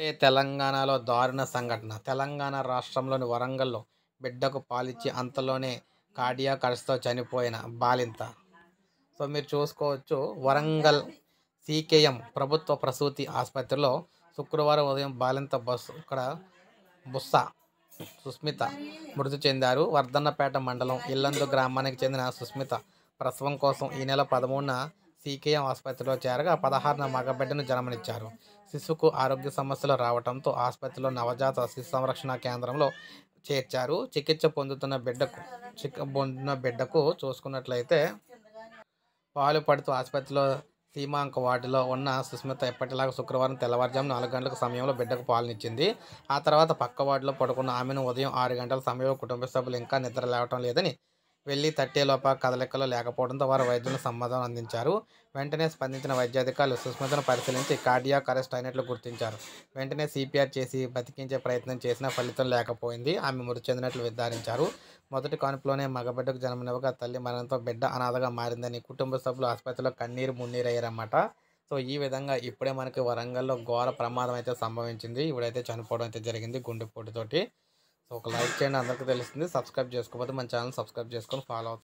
అంటే తెలంగాణలో దారుణ సంఘటన తెలంగాణ రాష్ట్రంలోని వరంగల్లో బిడ్డకు పాలిచ్చి అంతలోనే కార్డియా ఖర్చుతో చనిపోయిన బాలింత సో మీరు చూసుకోవచ్చు వరంగల్ సీకేఎం ప్రభుత్వ ప్రసూతి ఆసుపత్రిలో శుక్రవారం ఉదయం బాలింత బస్సు ఇక్కడ బుస్స సుస్మిత మృతి చెందారు వర్ధన్నపేట మండలం ఇల్లందు గ్రామానికి చెందిన సుస్మిత ప్రసవం కోసం ఈ నెల పదమూడున సీకేఎం ఆసుపత్రిలో చేరగా పదహారున మగబిడ్డను జన్మనిచ్చారు శిశువుకు ఆరోగ్య సమస్యలు రావడంతో ఆసుపత్రిలో నవజాత శిశు సంరక్షణ కేంద్రంలో చేర్చారు చికిత్స పొందుతున్న బిడ్డకు చిక పొందిన బిడ్డకు చూసుకున్నట్లయితే పాలు పడుతూ ఆసుపత్రిలో సీమాంక వార్డులో ఉన్న సుస్మిత ఎప్పటిలాగా శుక్రవారం తెల్లవారుజాము నాలుగు గంటల సమయంలో బిడ్డకు పాలనిచ్చింది ఆ తర్వాత పక్క వార్డులో పడుకున్న ఆమెను ఉదయం ఆరు గంటల సమయంలో కుటుంబ సభ్యులు ఇంకా నిద్ర లేవటం లేదని వెళ్లి తట్టేలోప కదలికలు లేకపోవడంతో వారు వైద్యులకు సమాధానం అందించారు వెంటనే స్పందించిన వైద్యాధికారులు సుస్మితను పరిశీలించి కార్డియాక్ అరెస్ట్ అయినట్లు గుర్తించారు వెంటనే సిపిఆర్ చేసి బతికించే ప్రయత్నం చేసినా ఫలితం లేకపోయింది ఆమె మృతి చెందినట్లు నిర్ధారించారు మొదటి కాన్పులోనే మగబిడ్డకు జన్మనివ్వగా తల్లి మరణంతో బిడ్డ అనాథగా మారిందని కుటుంబ సభ్యులు ఆసుపత్రిలో కన్నీరు మున్నీరయ్యారన్నమాట సో ఈ విధంగా ఇప్పుడే మనకి వరంగల్లో ఘోర ప్రమాదం అయితే సంభవించింది ఇప్పుడైతే చనిపోవడం అయితే జరిగింది గుండెపోటుతోటి సో ఒక లైక్ చేయండి అందరికీ తెలుస్తుంది సబ్స్క్రైబ్ చేసుకోకపోతే మన ఛానల్ సబ్స్క్రైబ్ చేసుకొని ఫాలో అవుతుంది